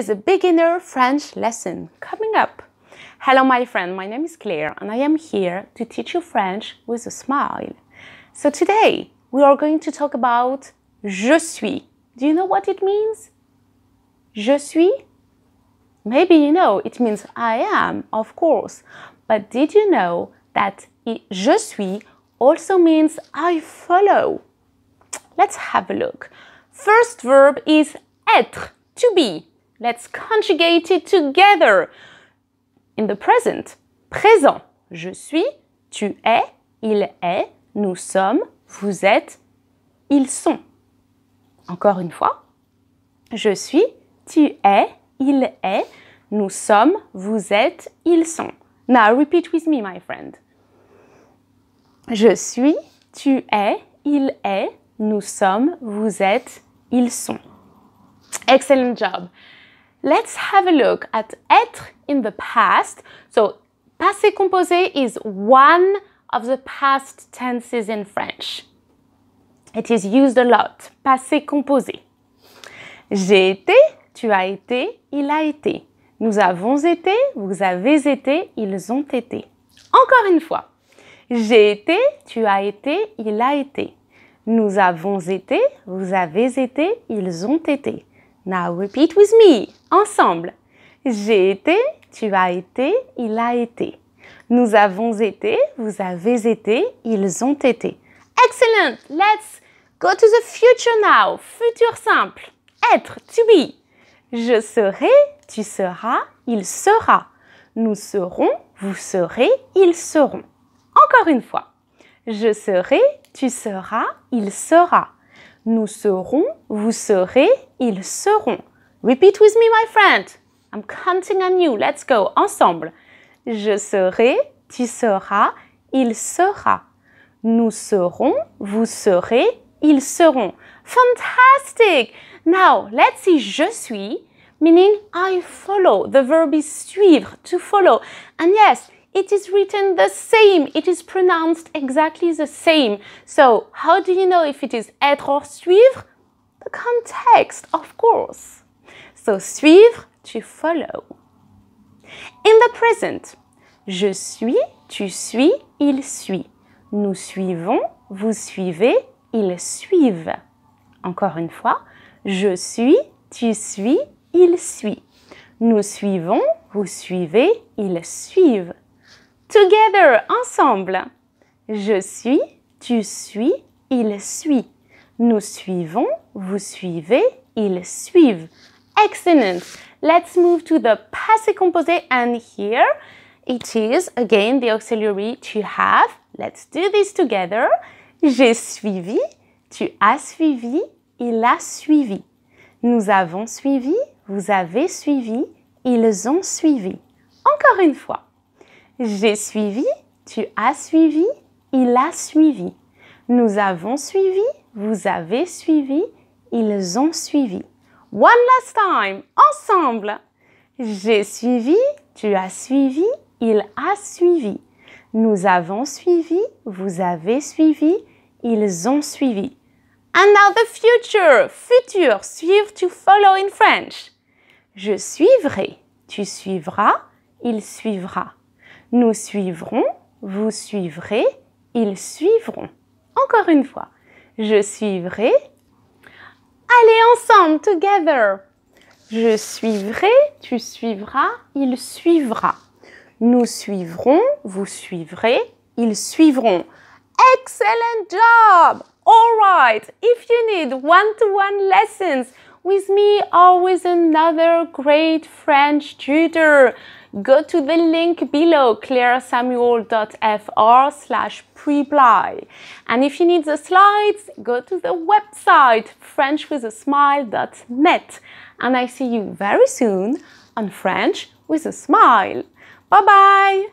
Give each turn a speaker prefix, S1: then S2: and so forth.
S1: is a beginner French lesson coming up. Hello, my friend. My name is Claire, and I am here to teach you French with a smile. So today we are going to talk about je suis. Do you know what it means? Je suis? Maybe you know it means I am, of course. But did you know that je suis also means I follow? Let's have a look. First verb is être, to be. Let's conjugate it together. In the present, présent. Je suis, tu es, il est, nous sommes, vous êtes, ils sont. Encore une fois. Je suis, tu es, il est, nous sommes, vous êtes, ils sont. Now repeat with me, my friend. Je suis, tu es, il est, nous sommes, vous êtes, ils sont. Excellent job. Let's have a look at être in the past. So, passé composé is one of the past tenses in French. It is used a lot. Passé composé. J'ai été, tu as été, il a été. Nous avons été, vous avez été, ils ont été. Encore une fois. J'ai été, tu as été, il a été. Nous avons été, vous avez été, ils ont été. Now repeat with me. Ensemble. J'ai été, tu as été, il a été. Nous avons été, vous avez été, ils ont été. Excellent. Let's go to the future now. Futur simple. Être, to be. Je serai, tu seras, il sera. Nous serons, vous serez, ils seront. Encore une fois. Je serai, tu seras, il sera. Nous serons, vous serez, ils seront. Repeat with me, my friend. I'm counting on you. Let's go. Ensemble. Je serai, tu seras, il sera. Nous serons, vous serez, ils seront. Fantastic! Now, let's see je suis, meaning I follow. The verb is suivre, to follow. And yes, it is written the same. It is pronounced exactly the same. So how do you know if it is être or suivre? The context, of course. So suivre, to follow. In the present, je suis, tu suis, il suit. Nous suivons, vous suivez, ils suivent. Encore une fois, je suis, tu suis, il suit. Nous suivons, vous suivez, ils suivent. Together, ensemble. Je suis, tu suis, il suit. Nous suivons, vous suivez, ils suivent. Excellent. Let's move to the passé composé and here it is again the auxiliary to have. Let's do this together. J'ai suivi, tu as suivi, il a suivi. Nous avons suivi, vous avez suivi, ils ont suivi. Encore une fois. J'ai suivi, tu as suivi, il a suivi. Nous avons suivi, vous avez suivi, ils ont suivi. One last time, ensemble. J'ai suivi, tu as suivi, il a suivi. Nous avons suivi, vous avez suivi, ils ont suivi. And now the future, Future, suivre, to follow in French. Je suivrai, tu suivras, il suivra. Nous suivrons, vous suivrez, ils suivront. Encore une fois, je suivrai. Allez ensemble, together. Je suivrai, tu suivras, il suivra. Nous suivrons, vous suivrez, ils suivront. Excellent job! All right, if you need one to -one lessons, with me or with another great French tutor. Go to the link below clairesamuel.fr slash preply. And if you need the slides, go to the website frenchwithasmile.net. And I see you very soon on French with a Smile. Bye-bye!